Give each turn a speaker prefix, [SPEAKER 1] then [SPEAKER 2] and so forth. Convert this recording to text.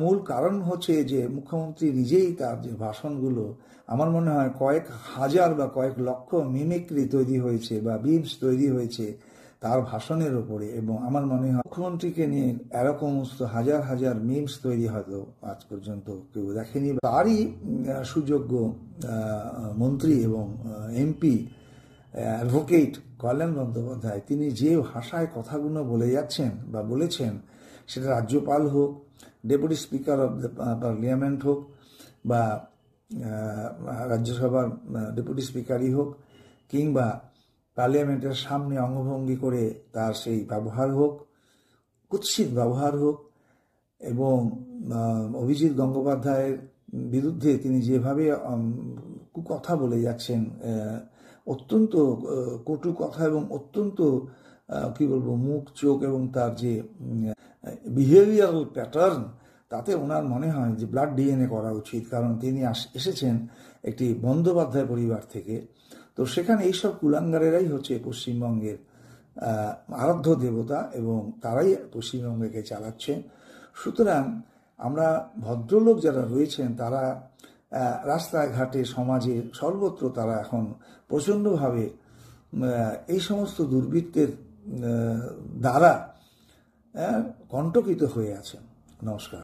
[SPEAKER 1] মূল কারণ হচ্ছে যে মুখ্যমন্ত্রী নিজেই তার যে ভাষণগুলো আমার মনে হয় কয়েক হাজার বা কয়েক লক্ষ মিমিক্রি তৈরি হয়েছে বা বিমস তৈরি হয়েছে তার ভাষণের ওপরে এবং আমার মনে হয় মুখ্যমন্ত্রীকে নিয়ে এরকম হাজার হাজার মিমস তৈরি হয়তো আজ পর্যন্ত কেউ দেখেনি তারই সুযোগ্য মন্ত্রী এবং এমপি অ্যাডভোকেট কল্যাণ বন্দ্যোপাধ্যায় তিনি যে ভাষায় কথাগুলো বলে যাচ্ছেন বা বলেছেন সেটা রাজ্যপাল হোক deputy speaker of the parliament হোক বা রাজ্যসভার ডেপুটি স্পিকারই হোক কিংবা পার্লিয়ামেন্টের সামনে অঙ্গভঙ্গি করে তার সেই ব্যবহার হোক কুৎসিত ব্যবহার হোক এবং অভিজিৎ গঙ্গোপাধ্যায়ের বিরুদ্ধে তিনি যেভাবে কথা বলে যাচ্ছেন অত্যন্ত কটু কথা এবং অত্যন্ত কি বলবো মুখ চোখ এবং তার যে বিহেভিয়ারাল প্যাটার্ন তাতে ওনার মনে হয় যে ব্লাড ডিএনএ করা উচিত কারণ তিনি এসেছেন একটি বন্দ্যোপাধ্যায় পরিবার থেকে তো সেখানে এইসব কুলাঙ্গারেরাই হচ্ছে পশ্চিমবঙ্গের আরাধ্য দেবতা এবং তারাই পশ্চিমবঙ্গকে চালাচ্ছেন সুতরাং আমরা ভদ্রলোক যারা রয়েছেন তারা রাস্তাঘাটে সমাজে সর্বত্র তারা এখন প্রচণ্ডভাবে এই সমস্ত দুর্বৃত্তের দ্বারা কণ্ঠকিত হয়ে আছেন নমস্কার